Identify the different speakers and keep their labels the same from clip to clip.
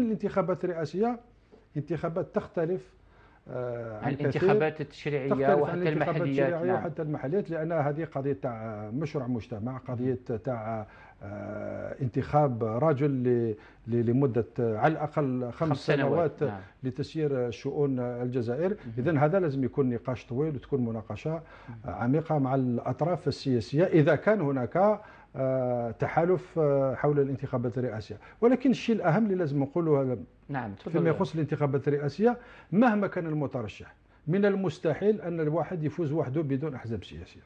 Speaker 1: الانتخابات الرئاسية انتخابات تختلف آه، عن الانتخابات
Speaker 2: التشريعيه وحتى المحليات نعم. وحتى
Speaker 1: المحليات لان هذه قضيه تاع مشروع مجتمع قضيه تاع آه، انتخاب رجل لمده آه، على الاقل خمس, خمس سنوات, سنوات نعم. لتسيير شؤون الجزائر اذا هذا لازم يكون نقاش طويل وتكون مناقشه عميقه مع الاطراف السياسيه اذا كان هناك آه، تحالف آه، حول الانتخابات الرئاسيه ولكن الشيء الاهم اللي لازم نقوله هذا نعم فيما يخص الانتخابات الرئاسيه مهما كان المترشح من المستحيل ان الواحد يفوز وحده بدون احزاب سياسيه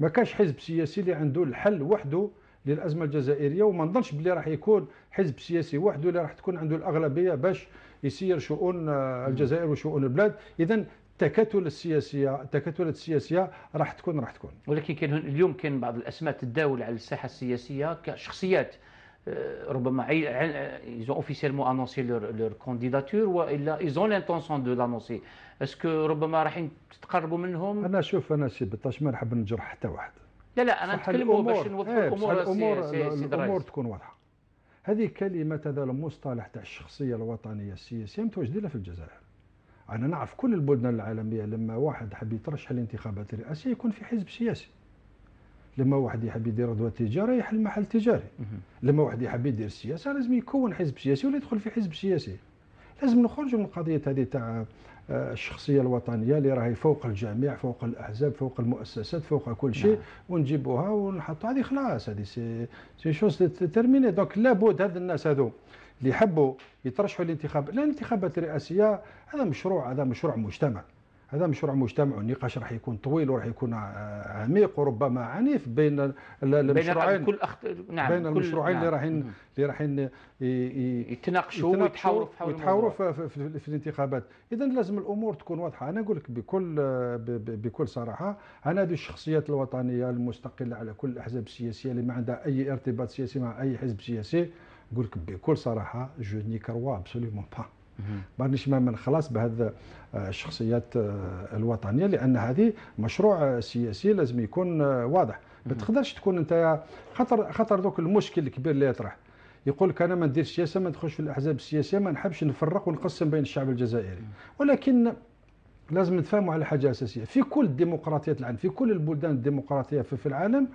Speaker 1: ما كاش حزب سياسي اللي عنده الحل وحده للازمه الجزائريه وما نظنش بلي راح يكون حزب سياسي وحده اللي راح تكون عنده الاغلبيه باش يسير شؤون آه، الجزائر وشؤون البلاد اذا التكتل السياسيه التكتلات السياسيه راح تكون راح تكون
Speaker 2: ولكن كان اليوم كان بعض الاسماء تداول على الساحه السياسيه كشخصيات آه، ربما ils ont officiellement annoncé leur, leur candidature والا ils ont l'intention de l'annoncer اسكو ربما رايحين
Speaker 1: تتقربوا منهم انا شوف انا سي بطاش ما نحب نجرح حتى واحد
Speaker 2: لا لا انا نتكلم باش نوضح إيه، الامور الامور, سي الأمور
Speaker 1: تكون واضحه هذه كلمه هذا المصطلح تاع الشخصيه الوطنيه السياسيه متواجدين في الجزائر انا نعرف كل البلدان العالميه لما واحد حب يترشح للانتخابات الرئاسيه يكون في حزب سياسي لما واحد يحب يدير ردوة تجاره يحل محل تجاري لما واحد يحب يدير سياسه لازم يكون حزب سياسي ولا يدخل في حزب سياسي لازم نخرجوا من قضيه هذه تاع آه، الشخصيه الوطنيه اللي راهي فوق الجميع فوق الاحزاب فوق المؤسسات فوق كل شيء نعم. ونجيبوها ونحطوا هذه خلاص هذه سي سي شوز تيرميني دونك لابد هاد الناس هذو اللي يحبوا يترشحوا للانتخاب لان الانتخابات الرئاسيه هذا مشروع هذا مشروع مجتمع هذا مشروع مجتمع والنقاش راح يكون طويل وراح يكون عميق وربما عنيف بين المشروعين كل أخت... نعم بين كل... المشروعين نعم. اللي رايحين اللي رايحين ي... يتناقشوا ويتحاوروا في في, في, في الانتخابات اذا لازم الامور تكون واضحه انا اقول لك بكل بكل صراحه انا هذه الشخصيات الوطنيه المستقله على كل الاحزاب السياسيه اللي ما عندها اي ارتباط سياسي مع اي حزب سياسي نقول لك بكل صراحه جو ني كروا ابسوليومون با ما رانيش ما نخلص بهذ آه، الشخصيات آه، الوطنيه لان هذه مشروع آه، سياسي لازم يكون واضح ما تقدرش تكون انت خاطر خاطر دوك المشكل الكبير اللي يطرح يقول لك انا ما ندير سياسه ما ندخلش في الاحزاب السياسيه ما نحبش نفرق ونقسم بين الشعب الجزائري ولكن لازم نتفاهموا على حاجه اساسيه في كل الديمقراطيات العالم في كل البلدان الديمقراطيه في, في العالم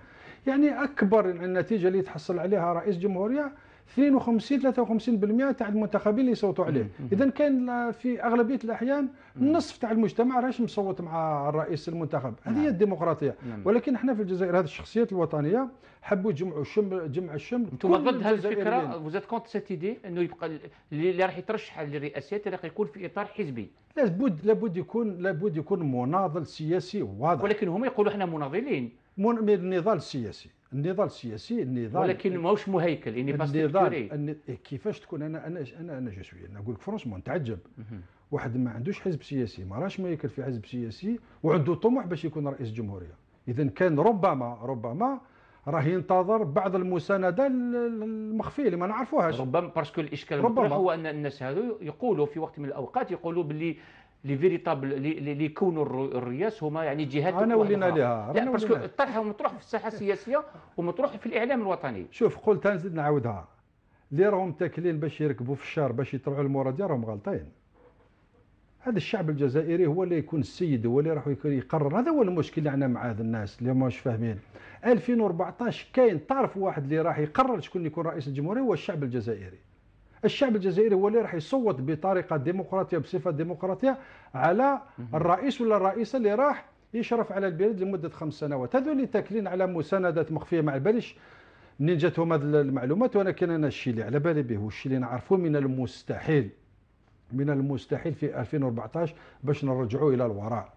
Speaker 1: يعني اكبر النتيجه اللي تحصل عليها رئيس جمهوريه 52 53% تاع المنتخبين اللي يصوتوا عليه اذا كان في اغلبيه الاحيان نصف تاع المجتمع راهش مصوت مع الرئيس المنتخب هذه هي نعم. الديمقراطيه نعم. ولكن احنا في الجزائر هذه الشخصيات الوطنيه حبوا يجمعوا الشمل جمع الشمل انتم ضد الفكره
Speaker 2: وزاد كونت سيت ايدي انه يبقى اللي راح يترشح للرئاسيه راح يكون في اطار حزبي
Speaker 1: لابد لابد يكون لابد يكون مناضل سياسي واضح ولكن هم يقولوا احنا مناضلين من النضال السياسي النضال السياسي النضال ولكن ماهوش مهيكل يعني باسكو النضال إيه، كيفاش تكون انا انا انا انا جو سوي نقول لك فرونشمون تعجب واحد ما عندوش حزب سياسي ما راهش مهيكل في حزب سياسي وعنده طموح باش يكون رئيس جمهوريه اذا كان ربما ربما راه ينتظر بعض المسانده المخفيه اللي ما نعرفوهاش ربما باسكو الاشكال ربما هو
Speaker 2: ان الناس هذو يقولوا في وقت من الاوقات يقولوا باللي لي فيريتابل لي كونوا الرياس هما يعني جهات انا ولينا ليها لا باسكو الطرح مطروح في الساحه السياسيه ومطروح
Speaker 1: في الاعلام الوطني شوف قلت نزيد نعاودها اللي راهم تاكلين باش يركبوا في الشار باش يطلعوا المرادية راهم غالطين هذا الشعب الجزائري هو اللي يكون السيد هو اللي راح يقرر هذا هو المشكل اللي عندنا مع هذا الناس اللي ماهوش فاهمين 2014 كاين طرف واحد اللي راح يقرر شكون يكون رئيس الجمهوريه هو الشعب الجزائري الشعب الجزائري هو اللي راح يصوت بطريقه ديمقراطيه بصفه ديمقراطيه على الرئيس ولا الرئيسه اللي راح يشرف على البلاد لمده خمس سنوات هذو اللي تاكلين على مساندات مخفيه ما على باليش منين جاتهم هذه المعلومات ولكن انا الشيء اللي على بالي به والشيء اللي نعرفه من المستحيل من المستحيل في 2014 باش نرجعوا الى الوراء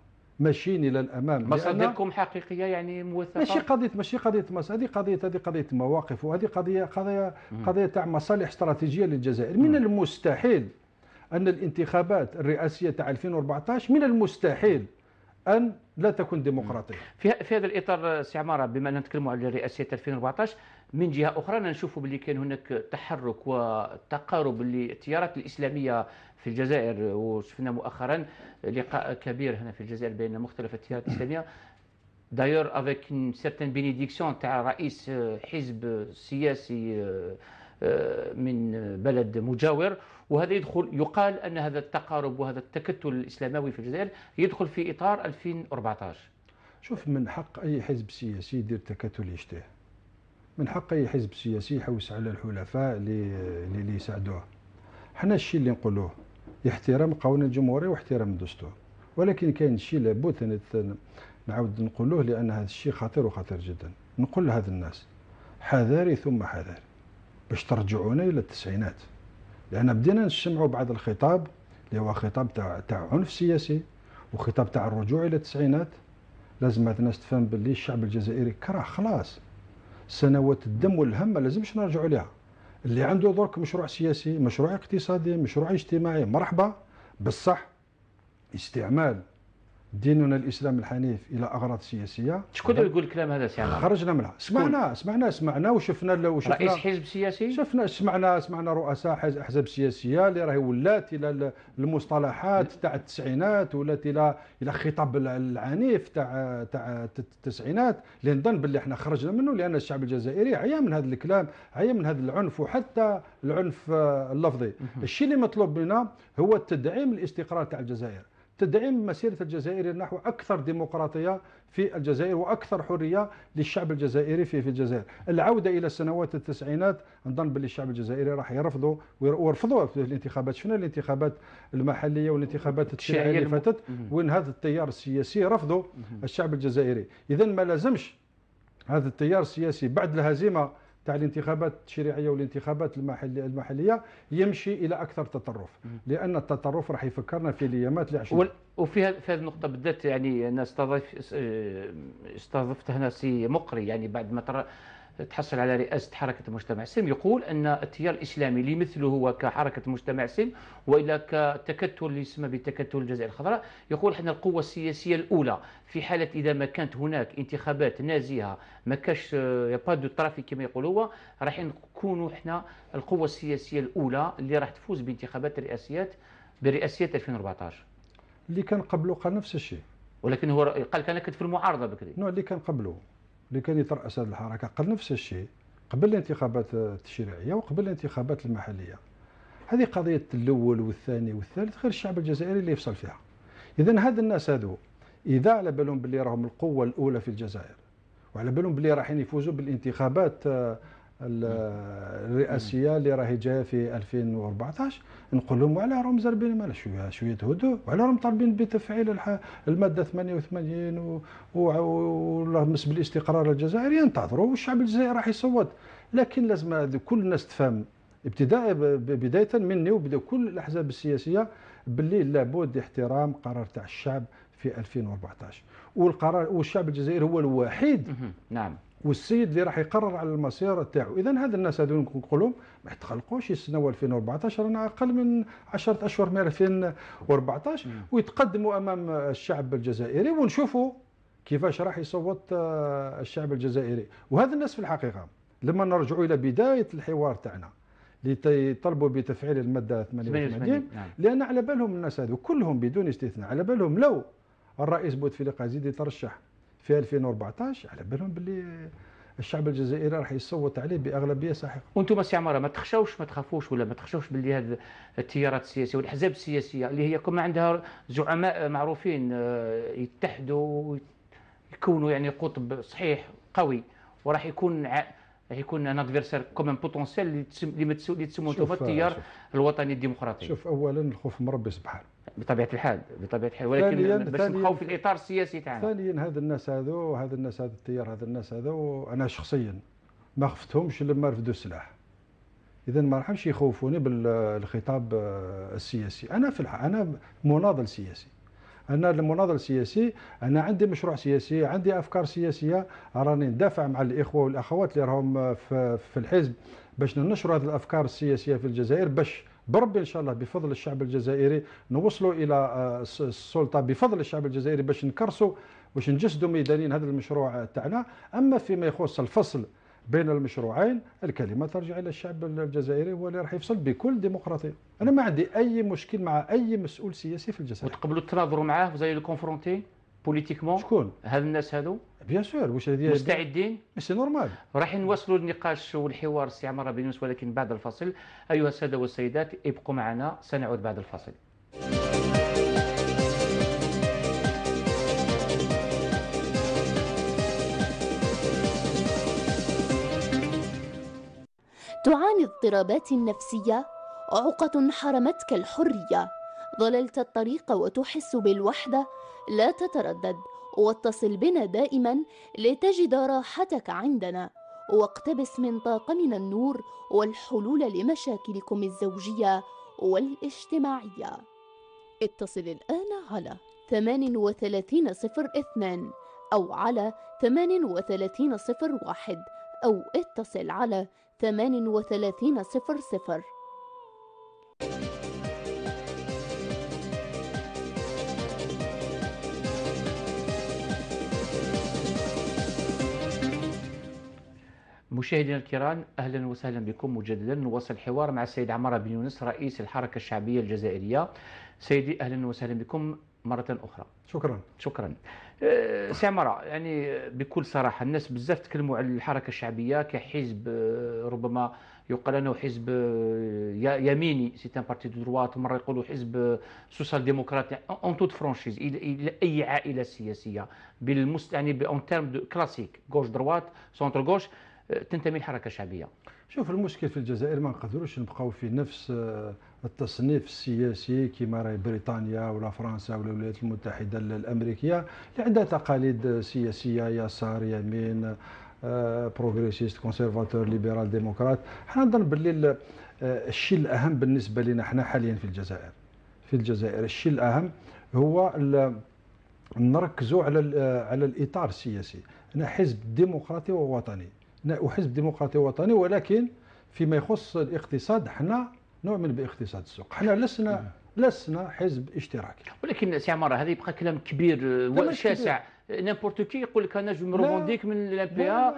Speaker 1: ماشيين الى الامام مصادركم
Speaker 2: حقيقيه يعني موثقه ماشي
Speaker 1: قضيه ماشي قضيه هذه قضيه هذه قضيه مواقف وهذه قضيه قضيه قضيه تاع مصالح استراتيجيه للجزائر من المستحيل ان الانتخابات الرئاسيه تاع 2014 من المستحيل أن لا تكون ديمقراطية
Speaker 2: في, في هذا الإطار سي بما أننا نتكلموا على رئاسية 2014 من جهة أخرى نشوفوا باللي كان هناك تحرك وتقارب للتيارات الإسلامية في الجزائر وشفنا مؤخرا لقاء كبير هنا في الجزائر بين مختلف التيارات الإسلامية دايور افيك سيرتان بينيديكسيون تاع رئيس حزب سياسي آه، من بلد مجاور وهذا يدخل يقال أن هذا التقارب وهذا التكتل الإسلاموي في الجزائر يدخل في إطار 2014
Speaker 1: شوف من حق أي حزب سياسي يدير تكتل يشتهي من حق أي حزب سياسي يحوس على الحلفاء اللي اللي يساعدوه حنا الشيء اللي نقولوه احترام قانون الجمهورية واحترام الدستور ولكن كاين شيء لابد نعاود نقولوه لأن هذا الشيء خطير وخطير جدا نقول لهذ الناس حذاري ثم حذاري باش ترجعونا الى التسعينات لان بدينا نسمعوا بعض الخطاب اللي هو خطاب تاع تاع عنف سياسي وخطاب تاع الرجوع الى التسعينات لازم الناس تفهم باللي الشعب الجزائري كره خلاص سنوات الدم والهم ما لازمش نرجعوا لها اللي عنده درك مشروع سياسي مشروع اقتصادي مشروع اجتماعي مرحبا بصح استعمال ديننا الاسلام الحنيف الى اغراض سياسيه شكون اللي يقول الكلام هذا سي خرجنا منها سمعنا سمعنا سمعنا وشفنا وشفنا رئيس حزب سياسي شفنا سمعنا سمعنا رؤساء احزاب سياسيه اللي راهي ولات الى المصطلحات تاع التسعينات ولات الى الى خطاب العنيف تاع تاع التسعينات اللي نظن باللي احنا خرجنا منه لان الشعب الجزائري عيا من هذا الكلام عيا من هذا العنف وحتى العنف اللفظي الشيء اللي مطلوب منا هو التدعيم الاستقرار تاع الجزائر تدعم مسيرة الجزائر نحو أكثر ديمقراطية في الجزائر وأكثر حرية للشعب الجزائري في في الجزائر العودة إلى سنوات التسعينات نظن باللي الشعب الجزائري راح يرفضوا ويرفضوا في الانتخابات شفنا الانتخابات المحلية والانتخابات التشريعية اللي فاتت وين هذا التيار السياسي رفضوا الشعب الجزائري إذا ما لازمش هذا التيار السياسي بعد الهزيمة تاع الانتخابات التشريعيه والانتخابات المحليه يمشي الى اكثر تطرف لان التطرف راح يفكرنا في الايامات اللي عشنا
Speaker 2: وفي في هذه النقطه بالذات يعني انا استضف أه، استضفت هنا سي مقري يعني بعد ما ترى تحصل على رئاسة حركة المجتمع السلم يقول أن التيار الإسلامي اللي مثله هو كحركة المجتمع السلم وإلا كتكتل اللي يسمى بتكتل الجزائر الخضراء يقول احنا القوة السياسية الأولى في حالة إذا ما كانت هناك انتخابات نازهة ما كاش با دو ترافيك كما يقول هو راح نكونوا احنا القوة السياسية الأولى اللي راح تفوز بانتخابات الرئاسيات برئاسيات 2014
Speaker 1: اللي كان قبله قال نفس الشيء ولكن هو قال كان كنت في المعارضه بكري نوع اللي كان قبله اللي كان يترأس هذه الحركة قال نفس الشيء قبل الانتخابات التشريعية وقبل الانتخابات المحلية هذه قضية الأول والثاني والثالث غير الشعب الجزائري اللي يفصل فيها إذا هاد الناس هذو إذا على بالهم باللي راهم القوة الأولى في الجزائر وعلى بالهم باللي رايحين يفوزوا بالانتخابات آه، نعم. الرئاسيه اللي راهي جايه في 2014 نقول لهم وعلى راهم زربين شويه شويه هدوء وعلى راهم طالبين بتفعيل الماده 88 والمس بالاستقرار الجزائري ينتظروا والشعب الجزائري راح يصوت لكن لازم كل الناس تفهم ابتداء بدايه مني وبدا كل الاحزاب السياسيه باللي لابد احترام قرار تاع الشعب في 2014 والقرار والشعب الجزائري هو الوحيد نعم والسيد اللي راح يقرر على المسيره تاعو اذا هذا الناس هذو نقولوا ما يتخلقوش يستناو 2014 رانا اقل من 10 اشهر من 2014 ويتقدموا امام الشعب الجزائري ونشوفوا كيفاش راح يصوت آه، الشعب الجزائري وهذا الناس في الحقيقه لما نرجعوا الى بدايه الحوار تاعنا ليطلبوا بتفعيل الماده 88 نعم. لان على بالهم الناس هذو كلهم بدون استثناء على بالهم لو الرئيس بوتفليقه يزيد يترشح في 2014 على بالهم باللي الشعب الجزائري راح يصوت عليه باغلبيه ساحقه.
Speaker 2: وانتم عماره ما تخشوش ما تخافوش ولا ما تخشوش باللي هذه التيارات السياسيه والاحزاب السياسيه اللي هي كما عندها زعماء معروفين آه، يتحدوا يكونوا يعني قطب صحيح قوي وراح يكون يكون ان ادفيرسير كومون بوتونسيال اللي اللي تسمو انتم التيار الوطني الديمقراطي
Speaker 1: شوف اولا الخوف من ربي سبحانه بطبيعه الحال بطبيعه الحال ولكن باش نخوف
Speaker 2: في الاطار السياسي تاعنا
Speaker 1: ثانيا هذا الناس هذو هذا الناس هذا التيار هذا الناس هذو انا شخصيا ما خفتهمش لما رفدوا السلاح اذا ما راحش يخوفوني بالخطاب آه، السياسي انا في الح... انا مناضل سياسي انا المناضل السياسي انا عندي مشروع سياسي عندي افكار سياسيه راني ندافع مع الاخوه والاخوات اللي راهم في الحزب باش ننشروا هذه الافكار السياسيه في الجزائر باش بربي ان شاء الله بفضل الشعب الجزائري نوصلوا الى آه، السلطه بفضل الشعب الجزائري باش نكرسوا باش نجسدوا ميدانيا هذا المشروع تاعنا اما فيما يخص الفصل بين المشروعين الكلمه ترجع الى الشعب الجزائري هو اللي راح يفصل بكل ديمقراطيه انا ما عندي اي مشكل مع اي مسؤول سياسي في الجزائر
Speaker 2: وتقبلوا تناظروا معاه وزي كونفرونتي بوليتيكمون شكون هاد الناس هادو بيان سور واش هذه مستعدين سي نورمال راح نواصلوا النقاش والحوار سي عمر بن يونس ولكن بعد الفاصل ايها الساده والسيدات ابقوا معنا سنعود بعد الفاصل
Speaker 1: تعاني اضطرابات نفسية عقة حرمتك الحرية ضللت الطريق وتحس بالوحدة لا تتردد واتصل بنا دائما لتجد راحتك عندنا واقتبس
Speaker 2: من طاقمنا النور والحلول لمشاكلكم الزوجية
Speaker 1: والاجتماعية اتصل الآن على 3802 أو على 3801 أو اتصل على 38 صفر
Speaker 2: مشاهدينا الكرام اهلا وسهلا بكم مجددا نواصل الحوار مع السيد عمار بن يونس رئيس الحركه الشعبيه الجزائريه سيدي اهلا وسهلا بكم مرة أخرى شكرا شكرا آه، سي عمارة يعني بكل صراحة الناس بزاف تكلموا على الحركة الشعبية كحزب آه، ربما يقال أنه حزب آه، يميني سي ان بارتي دو دروات مرة يقولوا حزب سوسيال ديمقراطي اون توت فرانشيز إلى أي عائلة سياسية بالمست يعني اون تيرم كلاسيك غوش دروات سونتر غوش تنتمي لحركه شعبيه
Speaker 1: شوف المشكل في الجزائر ما نقدروش نبقاو في نفس التصنيف السياسي كما راهي بريطانيا ولا فرنسا ولا الولايات المتحده الامريكيه اللي عندها تقاليد سياسيه يسار يمين بروغريسيست كونسيرفاتور ليبرال ديموكرات حنا نظن باللي آه، الشيء الاهم بالنسبه لنا حنا حاليا في الجزائر في الجزائر الشيء الاهم هو نركزوا على آه، على الاطار السياسي انا حزب ديمقراطي ووطني وحزب ديمقراطي وطني ولكن فيما يخص الاقتصاد حنا نؤمن باقتصاد السوق حنا لسنا نعم. لسنا حزب اشتراكي
Speaker 2: ولكن سي عمار هذا يبقى كلام
Speaker 1: كبير وشاسع
Speaker 2: نيمبورت كي يقول لك انا جو مروفونديك من البيا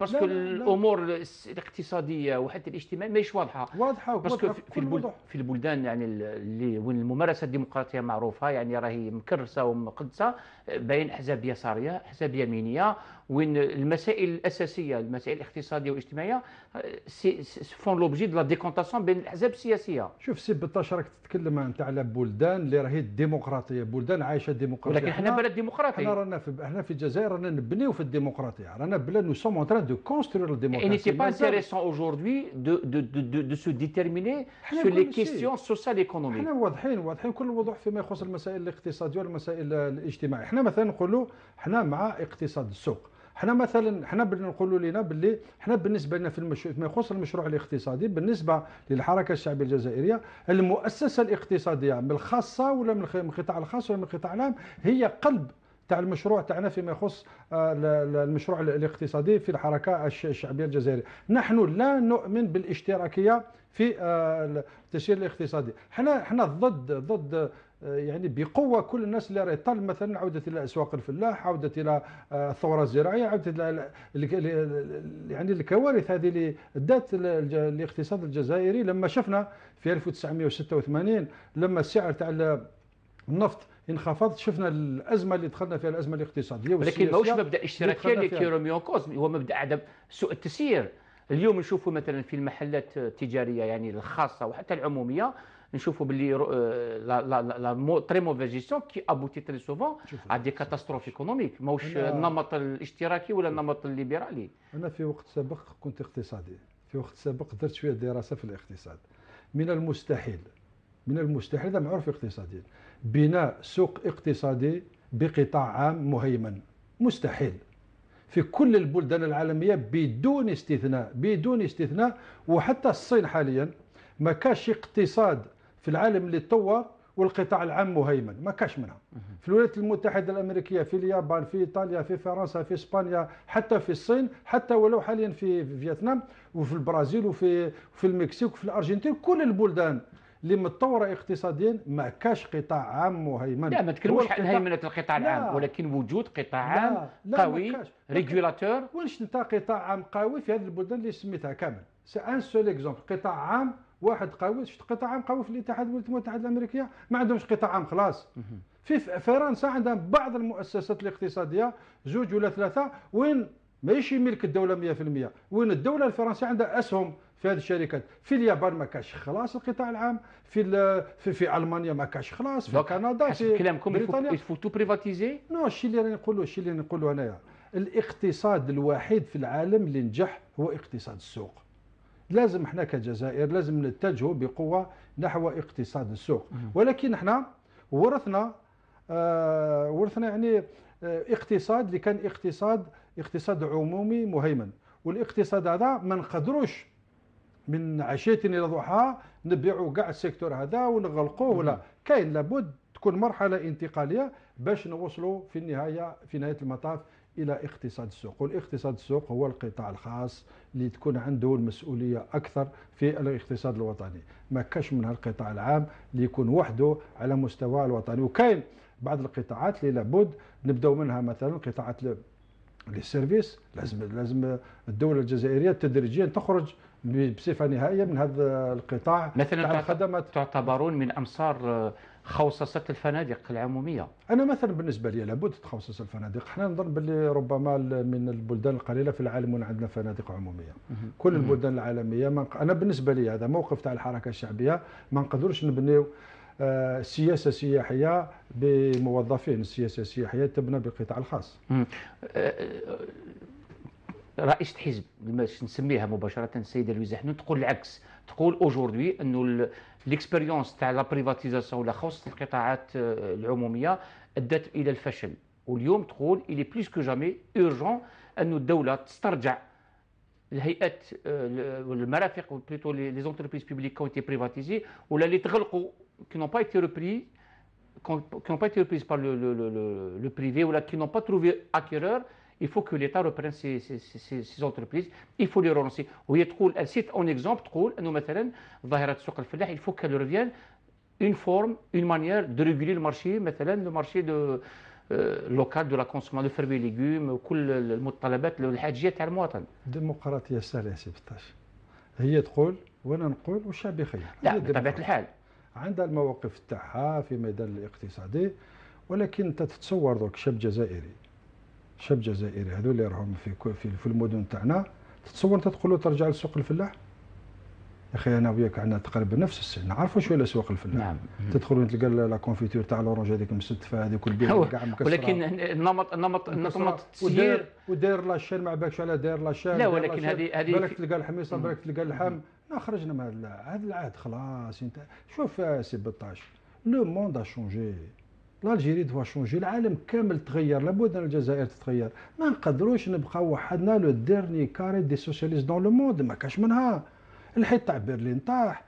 Speaker 2: باسكو إيه، الامور الاقتصاديه وحتى الاجتماعيه ماهيش واضحه واضحه باسكو في, البلد في البلدان يعني اللي وين الممارسه الديمقراطيه معروفه يعني راهي مكرسه ومقدسه بين احزاب يساريه احزاب يمينيه وين المسائل الاساسيه المسائل الاقتصاديه والاجتماعيه سي فون لوبجي دو لا ديكونتاسيون بين الاحزاب السياسيه
Speaker 1: شوف سي بطاش راك تتكلم انت على بلدان اللي راهي الديمقراطيه بلدان عايشه ديمقراطيه ولكن حنا بلد
Speaker 2: ديمقراطي حنا
Speaker 1: رانا في حنا في الجزائر رانا نبنيو في الديمقراطيه رانا بلاد نو سوم اون تران دو كونستروير الديمقراطيه اي نيتي با انتيريسون
Speaker 2: اوجوردي دو دو دو دو سو ديتيرميني سو لي كيستيون سوسيال ايكونوميك حنا
Speaker 1: واضحين واضحين كل وضوح فيما يخص المسائل الاقتصاديه والمسائل الاجتماعيه حنا مثلا نقولوا حنا مع اقتصاد السوق حنا مثلا حنا بنقولوا لنا باللي حنا بالنسبه لنا في المشروع ما يخص المشروع الاقتصادي بالنسبه للحركه الشعبيه الجزائريه المؤسسه الاقتصاديه من الخاصه ولا من القطاع الخاص ولا من القطاع العام هي قلب تاع المشروع تاعنا فيما يخص آه، المشروع الاقتصادي في الحركه الشعبيه الجزائريه نحن لا نؤمن بالاشتراكيه في آه، التسيير الاقتصادي حنا حنا ضد ضد آه، يعني بقوه كل الناس اللي راهي طالب مثلا عوده الى اسواق الفلاح، عوده الى آه، الثوره الزراعيه، عوده الى يعني الكوارث هذه اللي دات الاقتصاد الجزائري لما شفنا في 1986 لما السعر تاع النفط انخفض شفنا الازمه اللي دخلنا فيها الازمه الاقتصاديه ولكن ماهوش مبدا اشتراكيه اللي كيروميون
Speaker 2: كوز هو مبدا عدم سوء التسيير اليوم نشوفوا مثلا في المحلات التجاريه يعني الخاصه وحتى العموميه نشوفوا باللي آه، لا لا لا تري موفيز جيستيون كي ابوتي تري سوفون على دي كاتاستروف ايكونوميك ماهوش النمط الاشتراكي ولا النمط الليبرالي
Speaker 1: انا في وقت سابق كنت اقتصادي في وقت سابق درت شويه دراسه في الاقتصاد من المستحيل من المستحيل هذا معروف اقتصاديا بناء سوق اقتصادي بقطاع عام مهيمن مستحيل في كل البلدان العالميه بدون استثناء بدون استثناء وحتى الصين حاليا ما كاش اقتصاد في العالم اللي تطور والقطاع العام مهيمن ما كاش منها في الولايات المتحده الامريكيه في اليابان في ايطاليا في فرنسا في اسبانيا حتى في الصين حتى ولو حاليا في فيتنام وفي البرازيل وفي في المكسيك وفي الارجنتين كل البلدان اللي متطوره اقتصاديا ما كاش قطاع عام مهيمن لا ما تكلموش عن هيمنه
Speaker 2: القطاع العام
Speaker 1: ولكن وجود قطاع عام قوي ريجولاتور واش انت قطاع عام قوي في هذه البلدان اللي سميتها كامل سي ان سول اكزومبل قطاع عام واحد شفت قطاع عام قاوس في الاتحاد الولايات المتحده الامريكيه ما عندهمش قطاع عام خلاص في فرنسا عندها بعض المؤسسات الاقتصاديه زوج ولا ثلاثه وين ماشي ملك الدوله 100% وين الدوله الفرنسيه عندها اسهم في هذه الشركات في اليابان ما كاش خلاص القطاع العام في في, في المانيا ما كاش خلاص في كندا في كلامكم بريطانيا يفو تو بريفاتيزي نو الشيء اللي راني نقولوا الشيء اللي نقولوا هنايا الاقتصاد الوحيد في العالم اللي نجح هو اقتصاد السوق لازم احنا كجزائر لازم نتجهوا بقوه نحو اقتصاد السوق ولكن احنا ورثنا آه ورثنا يعني آه اقتصاد اللي كان اقتصاد اقتصاد عمومي مهيمن والاقتصاد هذا ما نقدروش من عشيه الى ضحاها نبيعوا كاع السيكتور هذا ونغلقوه ولا كاين لابد تكون مرحله انتقاليه باش نوصلوا في النهايه في نهايه المطاف الى اقتصاد السوق والاقتصاد السوق هو القطاع الخاص اللي تكون عنده المسؤوليه اكثر في الاقتصاد الوطني ما كاش من القطاع العام اللي يكون وحده على مستوى الوطني وكاين بعض القطاعات اللي لابد نبداو منها مثلا قطاعات لي سيرفيس لازم لازم الدوله الجزائريه تدريجيا تخرج بصفه نهائيه من هذا القطاع
Speaker 2: مثلا تعتبرون من امصار آه، خوصصت الفنادق العموميه
Speaker 1: انا مثلا بالنسبه لي لابد تخوصص الفنادق احنا نظن باللي ربما من البلدان القليله في العالم وين عندنا فنادق عموميه كل البلدان العالميه من... انا بالنسبه لي هذا موقف تاع الحركه الشعبيه ما نقدروش نبنيو آه، سياسه سياحيه بموظفين السياسه السياحيه تبنى بالقطاع الخاص
Speaker 2: آه، آه،
Speaker 1: رئيسة حزب
Speaker 2: باش نسميها مباشرة السيدة لويزا حنون تقول العكس تقول اوجوردي انه l'expérience de la privatisation ou la hausse des catégories a été il est il est plus que jamais urgent que euh, la les entreprises publiques qui ont été privatisées ou les qui n'ont pas été reprises qui pas été reprises par le privé ou la qui n'ont pas trouvé acquéreur il faut que l'État reprenne ces, ces, ces, ces, entreprises il faut les relancer وهي تقول سيت اون اكزومبل تقول انه مثلا ظاهره سوق الفلاح il faut qu'elle revienne une forme une manière de réguler le marché مثلا le marché de لوكال دو لا كونسوماسيون دو فربي ليغوم وكل المتطلبات الحاجيه تاع المواطن
Speaker 1: الديمقراطيه السهله سي بطاش هي تقول وانا نقول والشعب يخير لا بطبيعه الحال عندها المواقف تاعها في ميدان الاقتصادي ولكن انت تتصور دوك شاب جزائري شاب جزائري هذو اللي راهم في في المدن تاعنا تتصور انت تقول له ترجع لسوق الفلاح يا اخي انا وياك عندنا تقريبا نفس السن نعرفوا شويه الاسواق الفلاح نعم تدخل تلقى لا كونفيتور تاع لورونج هذيك مستفه هذيك البيض كاع مكسره ولكن النمط النمط النمط التسيير وداير لاشين ما بالكش على داير لاشين لا ولكن هذه هذه بالك تلقى الحميصه بالك تلقى اللحم خرجنا من هذا العهد خلاص انت شوف سي بطاش لو موند ا شونجي لالجيري دوا شونجي العالم كامل تغير لابد ان الجزائر تتغير ما نقدروش نبقاو وحدنا لو ديرني كاري دي سوسياليست دون لو موند ما كاش منها الحيط تاع برلين طاح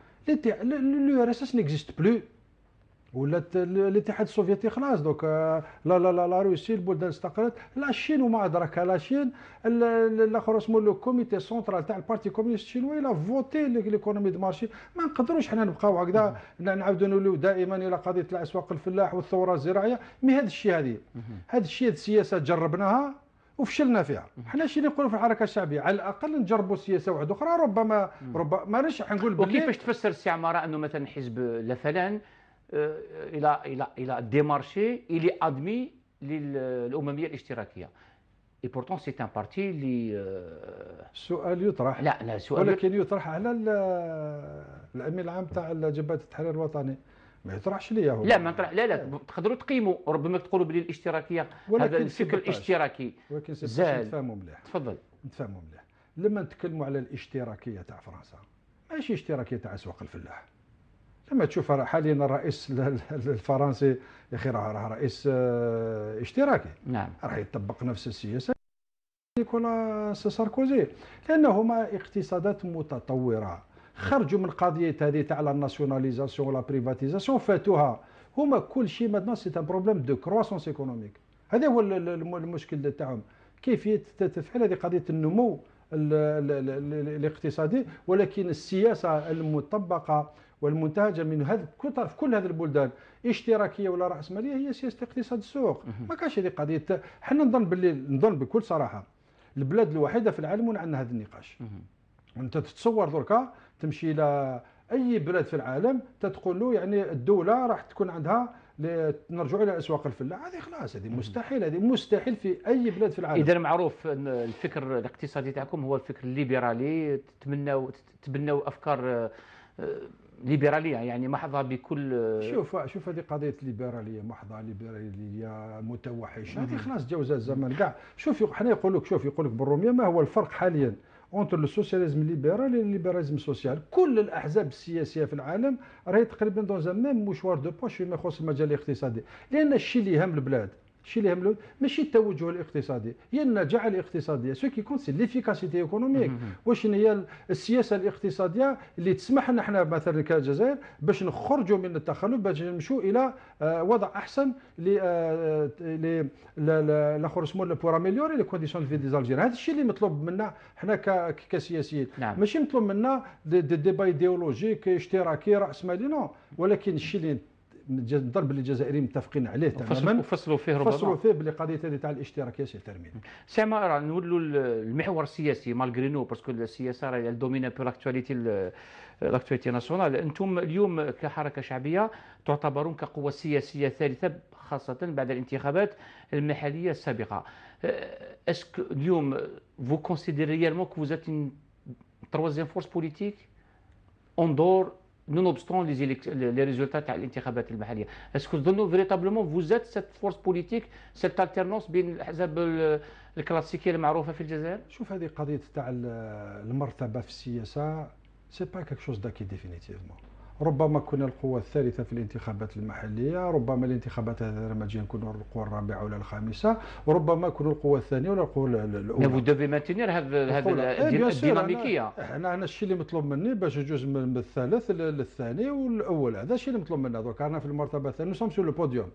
Speaker 1: لو ار اس اس نيكزيست بلو ولا الاتحاد السوفيتي خلاص دوك آه، لا لا لا لا روسي البلدان استقرت لا الشين وما ادراك لا الشين الاخر اسمه لو كوميتي سونترال تاع البارتي كوميونست الشينوي لا فوتي ليكونومي دو مارشي ما نقدروش حنا نبقاو هكذا نعاودوا نوليو دائما الى قضيه الاسواق الفلاح والثوره الزراعيه مي هذا الشيء هذه هذا الشيء السياسه جربناها وفشلنا فيها حنا شي اللي نقولوا في الحركه الشعبيه على الاقل نجربوا سياسه واحده اخرى ربما ربما ما حنقول نقول وكيفاش
Speaker 2: تفسر السي عماره انه مثلا حزب لفلان آه، الى الى الى ديمارشي الي ادمي للامميه الاشتراكيه اي بورتون سي ان بارتي اللي السؤال يطرح لا لا سؤال ولكن
Speaker 1: يطرح على الامين العام تاع جبهه التحرير الوطني ما يطرحش ليا هو لا ما
Speaker 2: يطرح لا لا تقدروا تقيموا ربما تقولوا بلي الاشتراكيه هذا الفكر الاشتراكي ولكن زال نتفاهموا
Speaker 1: مليح تفضل نتفاهموا مليح لما نتكلموا على الاشتراكيه تاع فرنسا ماشي اشتراكيه تاع اسواق الفلاح كما تشوف حاليا الرئيس الفرنسي يا اخي راه رئيس آه، اشتراكي نعم راح يطبق نفس السياسه نيكولا ساركوزي لانهما اقتصادات متطوره خرجوا من قضيه هذه تاع لا ناسيوناليزاسيون ولا بريفاتيزاسيون فاتوها هما كل شيء ما سي ان بروبليم دو كرواسونس ايكونوميك هذا هو المشكل تاعهم كيفيه تفعيل هذه قضيه النمو الاقتصادي ولكن السياسه المطبقه والمنتهجه من هذ كثر في كل هذه البلدان اشتراكيه ولا راس ماليه هي سياسه اقتصاد السوق ما كانش هذه قضيه حنا نظن باللي نظن بكل صراحه البلاد الوحيده في العالم وين عندنا هذا النقاش انت تتصور دركا تمشي الى اي بلاد في العالم تتقول له يعني الدوله راح تكون عندها نرجعوا الى اسواق الفلاح هذه خلاص هذه مستحيل هذه مستحيل في اي بلاد في العالم اذا
Speaker 2: معروف الفكر الاقتصادي تاعكم هو الفكر الليبرالي تتمنوا تتبنوا افكار آه، ليبراليه يعني محضه بكل
Speaker 1: شوف شوف هذه قضيه ليبراليه محضه ليبراليه متوحشه هذه خلاص جوز الزمن كاع شوف حنا يقول لك شوف يقول لك بالروميه ما هو الفرق حاليا اونتر لو سوسياليزم ليبرال والليبراليزم سوسيال كل الاحزاب السياسيه في العالم راهي تقريبا دون ميم مشوار دو بوش فيما يخص المجال الاقتصادي لان الشيء اللي يهم البلاد الشيء اللي يهملون ماشي التوجه الاقتصادي هي النجاعه الاقتصاديه سو كيكون سي ليفيكاسيتي ايكونوميك واش هي السياسه الاقتصاديه اللي تسمح لنا احنا مثلا كجزائر باش نخرجوا من التخلف باش نمشوا الى آه، وضع احسن ل آه، لاخر اسمه بور اميليوري لي كونديسيون في دي الجير هذا الشيء اللي مطلوب منا احنا كسياسيين نعم. ماشي مطلوب منا دي ديبا ايديولوجيك اشتراكي راس مالي نو ولكن الشيء اللي الضرب الجزائريين متفقين عليه تماما وفصلوا فيه ربما فصلوا فيه باللي قضيه هذه تاع يا سي ترمين
Speaker 2: ما راه نولوا المحور السياسي مالغري نو باسكو السياسه راهي دومينا بو لاكتواليتي لاكتواليتي ناسيونال انتم اليوم كحركه شعبيه تعتبرون كقوه سياسيه ثالثه خاصه بعد الانتخابات المحليه السابقه اسك أه، اليوم فو كونسيديري ريالمون كو فوزات troisième فورس بوليتيك اون دور nonobstant les, لي ريزولتا تاع الانتخابات المحليه اسكو تظنوا فريتابلومون فوزات سيت فورس بوليتيك سيت التيرنونس بين الاحزاب الكلاسيكيه المعروفه في الجزائر
Speaker 1: شوف هذه قضيه تاع المرتبه في السياسه سي با كيك شوز داكي ديفينيتيفمون ربما كنا القوة الثالثة في الانتخابات المحلية ربما الانتخابات الرمادية نكونوا القوة الرابعة ولا الخامسة وربما نكونوا القوة الثانية ولا القوة الأولى لابد
Speaker 2: بمانتينير هذا هذا الديناميكية
Speaker 1: احنا انا الشيء اللي مطلوب مني باش نجوز من الثالث للثاني والاول هذا الشيء اللي مطلوب منا درك رانا في المرتبة الثانية نسوم سو لو بوديوم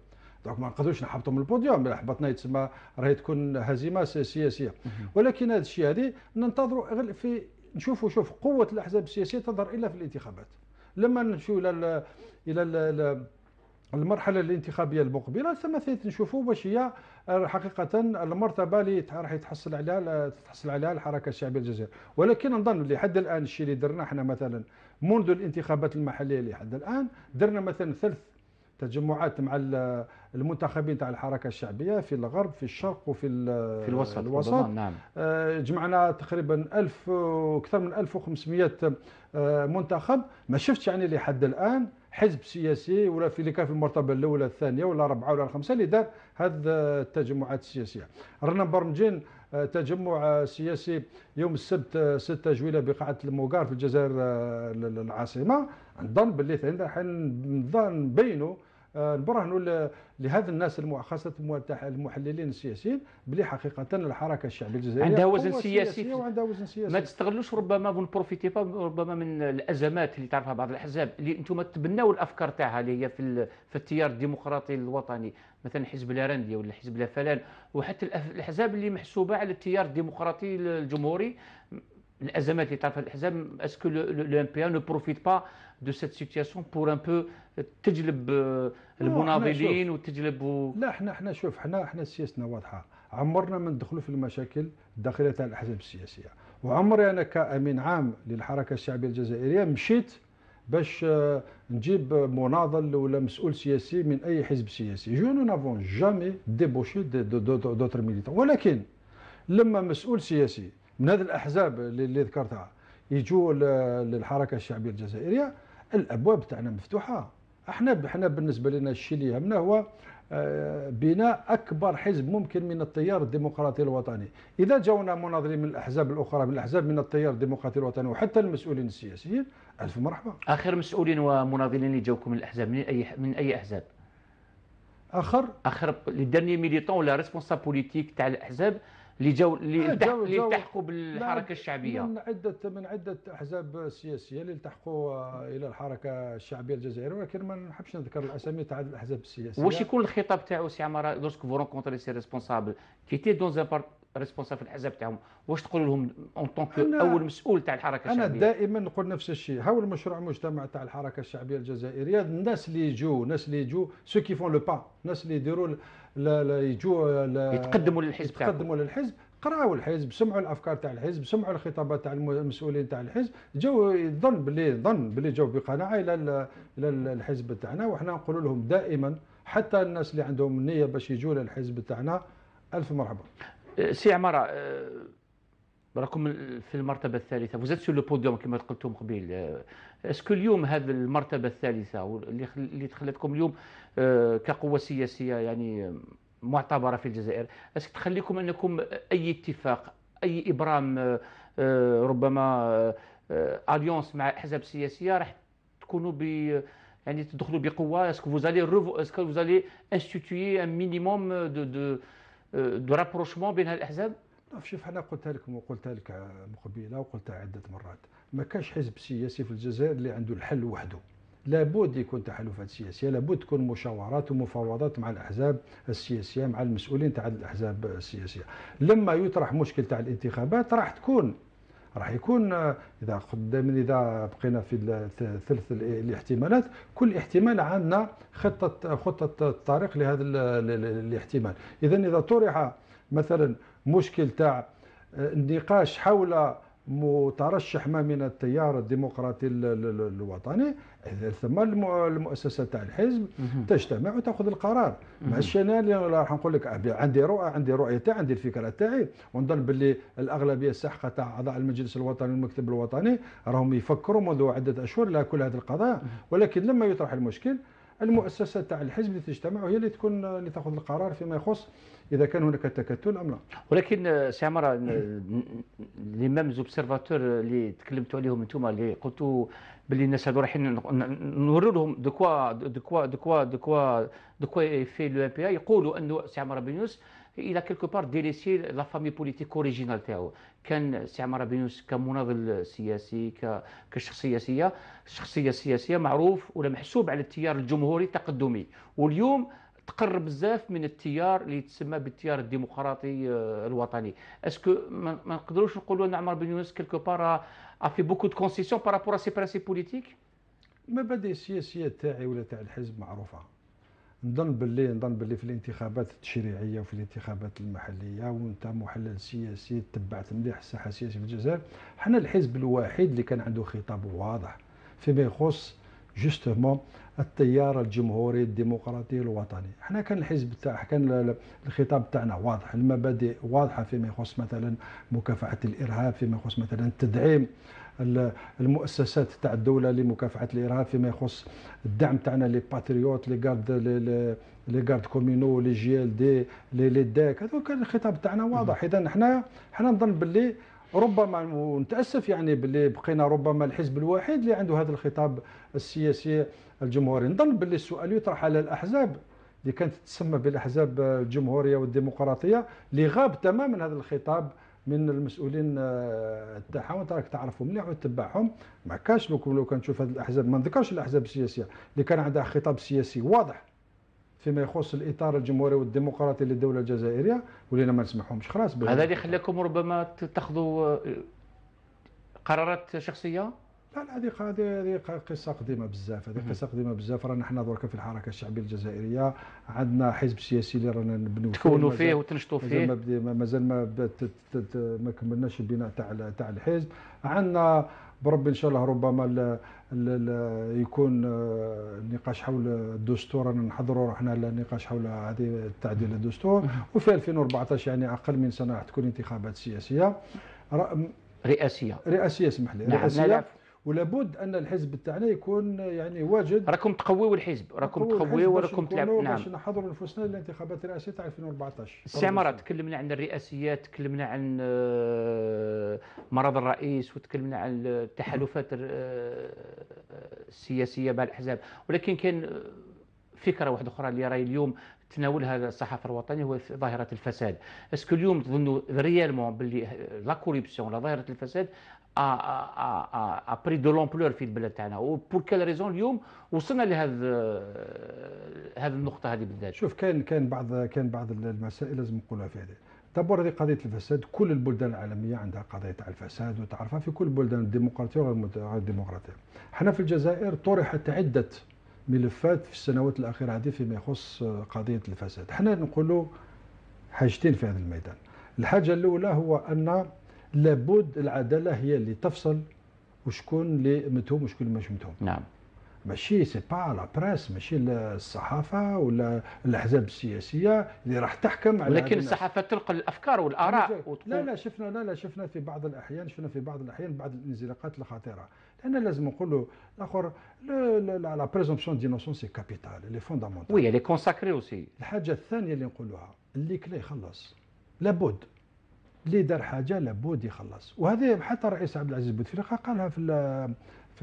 Speaker 1: دونك ما نقدروش نحبطوا من البوديوم الا حبطنا يتسمى راهي تكون هزيمه سياسيه ولكن هذا الشيء هذه ننتظروا غير في نشوفوا شوف قوه الاحزاب السياسيه تظهر الا في الانتخابات لما نمشيو الى ال الى ال المرحله الانتخابيه المقبله ثم نشوفوا واش هي آه، حقيقه المرتبه اللي راح يتحصل عليها تتحصل عليها الحركه الشعبيه الجزائر ولكن نظن لحد الان الشيء اللي درنا احنا مثلا منذ الانتخابات المحليه لحد الان درنا مثلا ثلاث تجمعات مع المنتخبين تاع الحركه الشعبيه في الغرب في الشرق وفي في الوسط, الوسط. نعم. آه، جمعنا تقريبا 1000 اكثر من 1500 آه، منتخب ما شفتش يعني لحد الان حزب سياسي ولا في اللي كان في المرتبه الاولى الثانيه ولا الرابعه ولا الخامسه اللي دار هذه التجمعات السياسيه رانا مبرمجين آه، تجمع سياسي يوم السبت 6 جويلة بقاعة الموغار في الجزائر العاصمة نظن باللي راح نظن نبينوا آه، نبرهنوا لهذا الناس خاصه المحللين السياسيين بلي حقيقه الحركه الشعبيه الجزائريه عندها وزن سياسي وعندها وزن سياسي ما تستغلوش ربما
Speaker 2: فون بروفيتي ربما من الازمات اللي تعرفها بعض الاحزاب اللي انتم تبناوا الافكار تاعها اللي هي في في التيار الديمقراطي الوطني مثلا حزب لارندي ولا حزب لا فلان وحتى الاحزاب اللي محسوبه على التيار الديمقراطي الجمهوري الازمات اللي تعرفها الاحزاب اسكو لو ام بي ا نو بروفيت با دو سيت سيتياسيون بور ان بو
Speaker 1: تجلب المناضلين وتجلب و... لا احنا احنا شوف احنا احنا سياستنا واضحه عمرنا ما ندخلوا في المشاكل الداخليه تاع الاحزاب السياسيه وعمري انا كامين عام للحركه الشعبيه الجزائريه مشيت باش نجيب مناضل ولا مسؤول سياسي من اي حزب سياسي جو نو نافون جامي ديبوشي دوتر دو دو دو ميليتون ولكن لما مسؤول سياسي من هذه الأحزاب اللي ذكرتها يجوا للحركة الشعبية الجزائرية الأبواب تاعنا مفتوحة احنا احنا بالنسبة لنا الشيء اللي يهمنا هو آه، بناء أكبر حزب ممكن من التيار الديمقراطي الوطني إذا جاونا مناضلين من الأحزاب الأخرى من الأحزاب من التيار الديمقراطي الوطني وحتى المسؤولين السياسيين ألف مرحبا
Speaker 2: آخر مسؤولين ومناضلين اللي جاوكم من الأحزاب من أي من أي أحزاب اخر اخر لي ميليتون ولا ريسبونسابوليتيك بوليتيك تاع الاحزاب لجو آه، جاو اللي التحقوا بالحركه الشعبيه من
Speaker 1: عده من عده احزاب سياسيه اللي التحقوا الى الحركه الشعبيه الجزائريه ولكن ما نحبش نذكر الاسامي تاع الاحزاب السياسيه واش يكون
Speaker 2: الخطاب تاعو سي عمر لوسك فو رونكونتري سي ريسبونسابل كي تي دون ان ريسبونسابل الحزب تاعهم واش تقول لهم اون طونك اول مسؤول تاع الحركه الشعبيه انا
Speaker 1: دائما نقول نفس الشيء هاو المشروع المجتمع تاع الحركه الشعبيه الجزائريه الناس اللي يجوا الناس اللي يجوا سو كي فون لو با الناس اللي يديروا يجوا يتقدموا للحزب يتقدموا للحزب قراوا الحزب سمعوا الافكار تاع الحزب سمعوا الخطابات تاع المسؤولين تاع الحزب جاو يظن بلي ظن بلي جاو بقناعه الى الى الحزب تاعنا وحنا نقول لهم دائما حتى الناس اللي عندهم نيه باش يجوا للحزب تاعنا الف مرحبا
Speaker 2: سي عماره آه،
Speaker 1: راكم في المرتبه
Speaker 2: الثالثه فوزات سو لو بوديوم كما قلتم قبيل اسكو آه، اليوم هذه المرتبه الثالثه اللي اللي تخلتكم اليوم آه، كقوه سياسيه يعني معتبره في الجزائر اسكو تخليكم انكم اي اتفاق اي ابرام ربما اليونس مع احزاب سياسيه راح تكونوا ب يعني تدخلوا بقوه اسكو فوزالي اسكو فوزالي انستيتيي ان مينيموم دو دو دو رابروشمون
Speaker 1: بين هالاحزاب شوف انا قلت لك وقلت لك مقبله وقلت وقلتها عده مرات ما كاش حزب سياسي في الجزائر اللي عنده الحل وحده لابد يكون تحالفات سياسيه لابد تكون مشاورات ومفاوضات مع الاحزاب السياسيه مع المسؤولين تاع الاحزاب السياسيه لما يطرح مشكل تاع الانتخابات راح تكون راح يكون آه، اذا قدام اذا بقينا في ثلث الاحتمالات كل احتمال عندنا خطه خطه الطريق لهذا الاحتمال اذا اذا طرح مثلا مشكل تاع آه، النقاش حول مترشح ما من التيار الديمقراطي الوطني ثم المؤسسه تاع الحزب تجتمع وتاخذ القرار ماشي انا راح نقول لك عندي رؤى عندي رؤيه تاعي عندي الفكره تاعي ونظن باللي الاغلبيه الساحقه تاع اعضاء المجلس الوطني والمكتب الوطني راهم يفكروا منذ عده اشهر لكل هذا القضاء ولكن لما يطرح المشكل المؤسسه تاع الحزب اللي تجتمع وهي اللي تكون اللي تاخذ القرار فيما يخص اذا كان هناك تكتل ام لا
Speaker 2: ولكن سي عمر لي ميم زوبسيرفاتور اللي تكلمتوا عليهم انتم اللي قلتوا باللي الناس هذو رايحين نوروا لهم دو كوا دو كوا دو كوا دو كوا دو كوا في لو بي يقولوا انه سي عمر بن يوسف الى كيلكو بار ديليسي لا فامي بوليتيك اوريجينال تاعو كان سي عمر بن يوسف كمناضل سياسي كشخصيه سياسيه شخصيه سياسيه معروف ولا محسوب على التيار الجمهوري التقدمي واليوم تقرب بزاف من التيار اللي يتسمى بالتيار الديمقراطي آه، الوطني اسكو ما نقدروش نقولوا ان عمر بن يونس كيلكو بار
Speaker 1: افي بوكو دو كونسيسيون بارابور سي برانسيب بوليتيك المبادئ السياسيه تاعي ولا تاع الحزب معروفه نظن باللي نظن باللي في الانتخابات التشريعيه وفي الانتخابات المحليه وانت محلل سياسي تبعت مليح الساحه السياسيه في الجزائر حنا الحزب الوحيد اللي كان عنده خطاب واضح فيما يخص جوستومون التيار الجمهوري الديمقراطي الوطني حنا كان الحزب تاع كان الخطاب تاعنا واضح المبادئ واضحه فيما يخص مثلا مكافحه الارهاب فيما يخص مثلا تدعيم المؤسسات تاع الدوله لمكافحه الارهاب فيما يخص الدعم تاعنا لي باتريوت لي غارد لي غارد كومينو لي جي ال دي لي داك هذا كان الخطاب تاعنا واضح اذا حنا حنا نظن باللي ربما ونتاسف يعني باللي بقينا ربما الحزب الوحيد اللي عنده هذا الخطاب السياسي الجمهوري نظن باللي السؤال يطرح على الاحزاب اللي كانت تسمى بالاحزاب الجمهوريه والديمقراطيه اللي غاب تماما هذا الخطاب من المسؤولين آه، تاعها وانت راك تعرفهم مليح وتتبعهم ما كانش لو كان تشوف هذه الاحزاب ما نذكرش الاحزاب السياسيه اللي كان عندها خطاب سياسي واضح فيما يخص الاطار الجمهوري والديمقراطي للدوله الجزائريه ولينا ما نسمحهمش خلاص هذا اللي
Speaker 2: خلاكم ربما تاخذوا آه، قرارات شخصيه
Speaker 1: لا لا هذه هذه قصه قديمه بزاف هذه قصه قديمه بزاف رانا حنا دركا في الحركه الشعبيه الجزائريه عندنا حزب سياسي اللي رانا نبنوا فيه تكونوا فيه وتنشطوا فيه مازال ما ما كملناش البناء تاع تاع الحزب عندنا بربي ان شاء الله ربما الـ الـ الـ يكون النقاش آه، حول الدستور رانا نحضروا رحنا للنقاش حول هذه تعديل الدستور وفي 2014 يعني اقل من سنه راح تكون انتخابات سياسيه رئاسيه رئاسيه اسمح لي نعم رئاسيه ولابد ان الحزب تاعنا يكون يعني واجد راكم تقويوا الحزب راكم تقويوا وراكم تلعبوا نعم باش نحضروا نفوسنا للانتخابات الرئاسيه تاع 2014 السامره تكلمنا
Speaker 2: عن الرئاسيات تكلمنا عن آه، مرض الرئيس وتكلمنا عن التحالفات آه، السياسيه مع الاحزاب ولكن كان آه، فكره واحده اخرى اللي راهي اليوم تناولها الصحافه الوطنيه هو ظاهره الفساد اسكو اليوم تظنوا ريالمون باللي لا كوريبسيون ولا ظاهره الفساد ا بري دو لومبلور في البلاد تاعنا وبور كال ريزون اليوم وصلنا لهذا هذه النقطه هذه بالذات شوف
Speaker 1: كان كان بعض كان بعض المسائل لازم نقولها في هذه دابور هذه قضيه الفساد كل البلدان العالميه عندها قضيه تاع الفساد وتعرفها في كل البلدان الديمقراطيه وغير الديمقراطيه حنا في الجزائر طرحت عده ملفات في السنوات الاخيره هذه فيما يخص قضيه الفساد حنا نقولوا حاجتين في هذا الميدان الحاجه الاولى هو ان لابد العداله هي اللي تفصل وشكون اللي متهم وشكون اللي مش متهم نعم ماشي سي با لا بريس ماشي الصحافه ولا الاحزاب السياسيه اللي راح تحكم على لكن الصحافه تلقي الافكار والاراء وتقول لا لا شفنا لا لا شفنا في بعض الاحيان شفنا في بعض الاحيان بعض الانزلاقات الخطيره لان لازم نقولوا الاخر لا بريزومبسيون دينوسون سي كابيتال لي فوندامونتال وي لي كونساكري اوسي الحاجه الثانيه اللي نقولوها اللي كلا يخلص لابد اللي دار حاجه لابد يخلص وهذه حتى الرئيس عبد العزيز بوتفليقه قالها في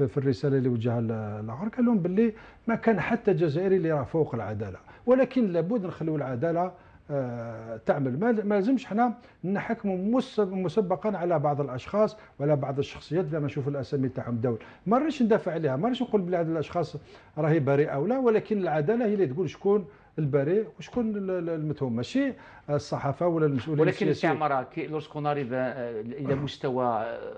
Speaker 1: في الرساله اللي وجهها للاخر قال لهم باللي ما كان حتى جزائري اللي راه فوق العداله ولكن لابد نخلو العداله آه تعمل ما لازمش حنا نحكموا مسبقا على بعض الاشخاص وعلى بعض الشخصيات لما نشوف الاسامي تاعهم دول ما رانيش ندافع عليها ما رانيش نقول بلي هذ الاشخاص راهي بريئه ولا ولكن العداله هي اللي تقول شكون البريء وشكون المتهم ماشي الصحافه ولا المسؤولين ولكن استعمار
Speaker 2: لوسكو ناريف الى أه. مستوى أه،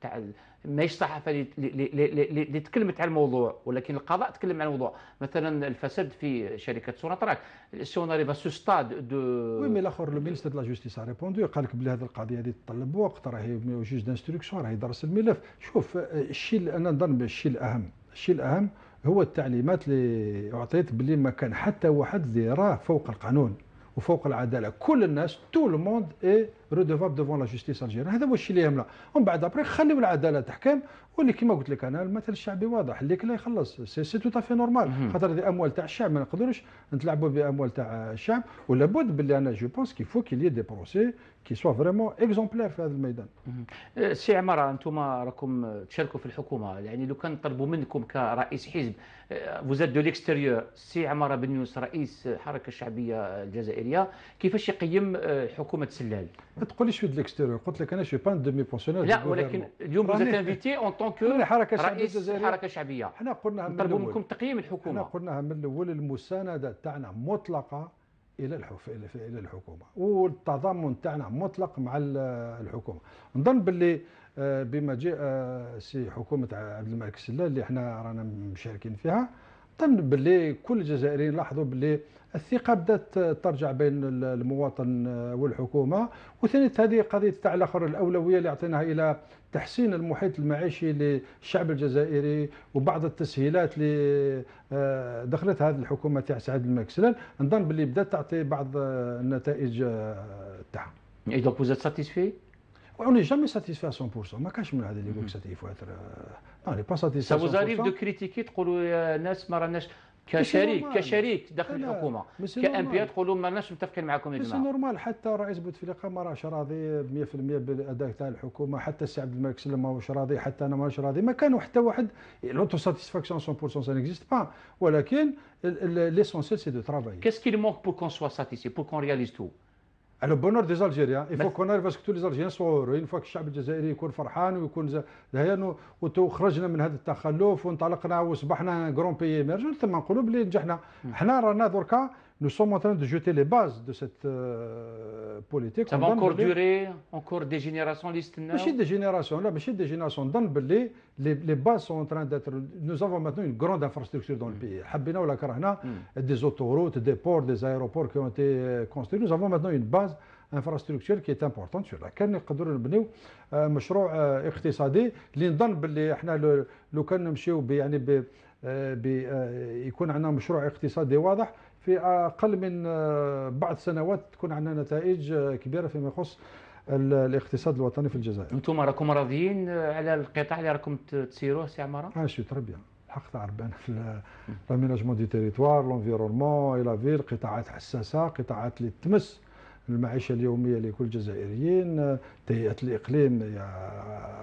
Speaker 2: تاع ماهيش الصحافه اللي تكلمت على الموضوع ولكن القضاء تكلم على الموضوع مثلا الفساد في شركه سوناتراك سي سو ستاد دو وي مي
Speaker 1: الاخر لو مينيستر لا جوستيس ا ريبوندو قال لك بلي هذه القضيه هذه تطلب وقت راهي جوج دانستركسيون راهي درس الملف شوف الشيء انا نظن الشيء الاهم الشيء الاهم هو التعليمات اللي اعطيت بلي ما كان حتى واحد اللي راه فوق القانون وفوق العداله كل الناس تو لو موند اي ريدوفاب دوفون لا جوستيس الجيريان هذا هو الشيء اللي يهمنا ومن بعد ابري خليو العداله تحكم واللي كما قلت لك انا المثل الشعبي واضح اللي كلا يخلص سي سي تو تافي نورمال خاطر هذه اموال تاع الشعب ما نقدروش نتلعبوا باموال تاع الشعب ولا بد باللي انا جو بونس كي فو كيلي دي بروسي كي سوا فريمون اكزومبلير في هذا الميدان
Speaker 2: أه، سي عماره انتم راكم أه، تشاركوا في الحكومه يعني لو كان طلبوا منكم كرئيس حزب فوزات دو ليكستيريور سي عماره بن يونس رئيس الحركه الشعبيه الجزائريه كيفاش يقيم أه، حكومه
Speaker 1: سلال ما تقوليش في الاكستيريور قلت لك انا شو با دومي بونسيونير لا ولكن اليوم وزيت انفيتي اون
Speaker 2: طون كو حركه شعبيه جزائريه حركه شعبيه حنا
Speaker 1: قلناها من نطلبوا منكم تقييم الحكومه حنا قلناها من الاول المسانده تاعنا مطلقه الى الحف... الى الحكومه والتضامن تاعنا مطلق مع الحكومه نظن باللي آه، بما جاء آه، سي حكومه عبد الملك السلا اللي احنا رانا مشاركين فيها نظن باللي كل الجزائريين لاحظوا باللي الثقه بدات ترجع بين المواطن والحكومه وثانية هذه قضيه تاع الاخر الاولويه اللي اعطيناها الى تحسين المحيط المعيشي للشعب الجزائري وبعض التسهيلات اللي آه، دخلتها هذه الحكومه تاع سعد المكسلان نظن باللي بدات تعطي بعض آه، النتائج آه، تاعها. اي دونك vous ساتيسفي On n'est jamais satisfait à 100%. ما كاش من هذا اللي il faut être. Euh, non, on n'est pas satisfait. Ça vous arrive de
Speaker 2: critiquer تقولوا يا ناس ما راناش كشريك كشريك داخل الحكومه كان بي تقولوا ما لناش متفقين معكم يا جماعه
Speaker 1: نورمال حتى رئيس بوتفليقه ما راهش راضي 100% بالاداء تاع الحكومه حتى السي عبد الملك سلم ماهوش راضي حتى انا ماهوش راضي ما كانوا حتى واحد لوتو ساتيسفاكسيون 100% سا با ولكن ليسونسيل سي دو ترافاي كاسكي ce مونك manque كون سوا ساتيسي satisfait كون رياليز تو على البونور دي اي فو كونار باسكو تو لي زالجيريان سوا هورو فوا الشعب الجزائري يكون فرحان ويكون زهيان وخرجنا من هذا التخلف وانطلقنا وصبحنا غرون بي ايمرجون ثم نقولوا بلي نجحنا حنا رانا دركا nous sommes en train de jeter les bases de cette euh, politique. Ça va encore durer,
Speaker 2: encore des générations Mais des
Speaker 1: générations, là, mais des générations. Dans les, les bases sont en train d'être. Nous avons maintenant une grande infrastructure dans le mm. pays. Habina ou la mm. des autoroutes, des ports, des aéroports qui ont été euh, construits. Nous avons maintenant une base infrastructure qui est importante sur laquelle euh, le مشروع اقتصادي اللي نظن باللي لو كان يعني يكون في أقل من آه، بعض سنوات تكون عندنا نتائج آه، كبيرة فيما يخص الاقتصاد الوطني في الجزائر انتم راكم
Speaker 2: راضيين آه، على القطاع اللي راكم تسيروه سي عماره
Speaker 1: عاشوا تربيه الحق تاع ربنا في لاménagement دي تيريتوار لونفيرونمون الى فيل قطاعات حساسه قطاعات اللي تمس المعيشة اليومية لكل الجزائريين تهيئة الإقليم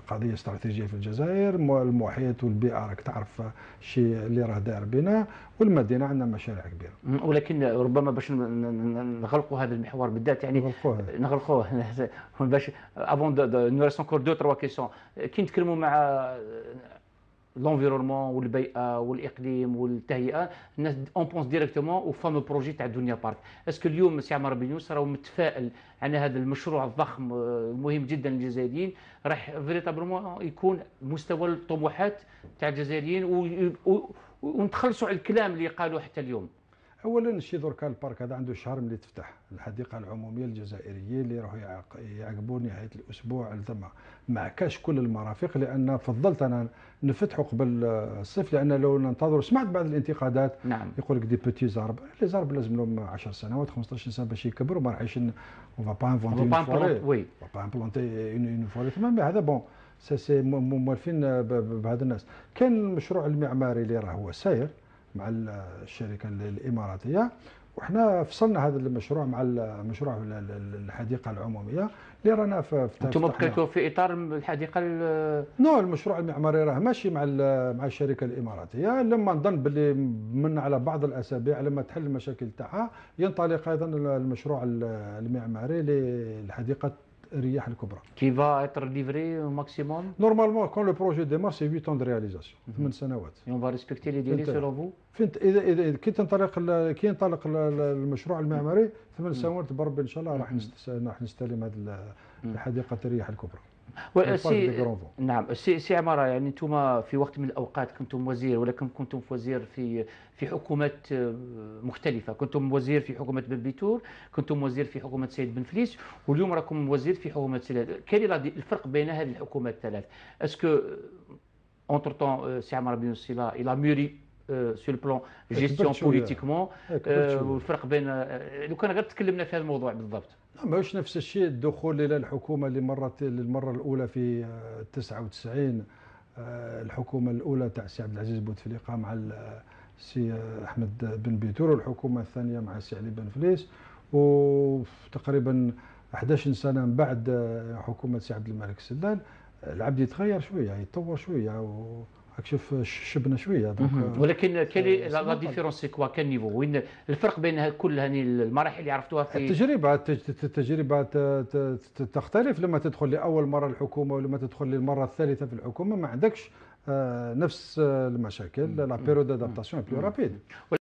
Speaker 1: قضية استراتيجية في الجزائر المحيط والبيئة راك تعرف الشيء اللي راه داير بنا والمدينة عندنا مشاريع
Speaker 2: كبيرة ولكن ربما باش نغلقوا هذا المحور بالذات يعني نغلقوه باش افون نو ريسون كور دو تروا كيسيون كي نتكلموا مع لونفيرونمون والبيئه والاقليم والتهيئه الناس اون بونس ديريكتومون او فامو بروجي تاع دنيا بارك اسكو اليوم سي عمر بن يوسف راهو متفائل على هذا المشروع الضخم المهم جدا للجزائريين راح فريتابلمون يكون مستوى الطموحات تاع الجزائريين ونتخلصوا على الكلام اللي قالوه حتى اليوم
Speaker 1: اولا شي درك البارك هذا عنده شهر ملي تفتح الحديقه العموميه الجزائريه اللي راهو يعقبوا نهايه الاسبوع التما مع كاش كل المرافق لان فضلت انا نفتحوا قبل الصيف لان لو ننتظر سمعت بعض الانتقادات نعم. يقول لك دي بوتي زارب لي زارب لازم لهم 10 سنوات 15 سنه باش يكبروا ما راحش اون با انفونتي اون فوري وي با امبلونتي اون فوري تمام هذا بون سي موالفين بهذا الناس كان المشروع المعماري اللي راه هو ساير مع الشركه الاماراتيه وحنا فصلنا هذا المشروع مع المشروع الحديقه العموميه اللي رانا في انتم بقيتوا
Speaker 2: في اطار الحديقه
Speaker 1: نو المشروع المعماري راه ماشي مع مع الشركه الاماراتيه لما نظن باللي من على بعض الاسابيع لما تحل المشاكل تاعها ينطلق ايضا المشروع المعماري لحديقه الرياح الكبرى
Speaker 2: كي va اتر ليفري ماكسيموم
Speaker 1: نورمالمون كون لو بروجي projet démarre c'est 8 ans de réalisation 8 سنوات اون on ريسبكتي لي ديلي سولو فو vous فهمت اذا اذا كي تنطلق كي ينطلق المشروع المعماري 8 سنوات بربي ان شاء الله راح راح نستلم هذه الحديقه mhm. الرياح الكبرى والسي
Speaker 2: نعم السي سي عماره يعني انتم في وقت من الاوقات كنتم وزير ولكن كنتم وزير في في حكومات آه، مختلفه كنتم وزير في حكومه بن بيتور كنتم وزير في حكومه سيد بن فليس واليوم راكم وزير في حكومه سيد كاين الفرق بين هذه الحكومات الثلاث اسكو اونتر طون سي عماره بن سيلا الى ميري سو البلان جيستيون بوليتيكمون والفرق بين euh, لو كان غير تكلمنا في هذا الموضوع بالضبط
Speaker 1: ماهوش نفس الشيء الدخول الى الحكومه لمره للمره الاولى في 99 آه، آه، الحكومه الاولى تاع السي عبد العزيز بوتفليقه مع السي آه، احمد بن بيتور والحكومه الثانيه مع السي علي بن فليس وتقريبا 11 سنه من بعد حكومه سي عبد الملك السلال العبد يتغير شويه يتطور شويه و راك شوف شبنا شويه
Speaker 2: ولكن آه، كالي لا ديفيرونس سي كوا كان نيفو وين الفرق بين كل هاني المراحل اللي عرفتوها في التجربه
Speaker 1: التجربه تختلف لما تدخل لاول مره الحكومه ولما تدخل للمره الثالثه في الحكومه ما عندكش آه، نفس آه، المشاكل لا بيرود ادابتاسيون بلو رابيد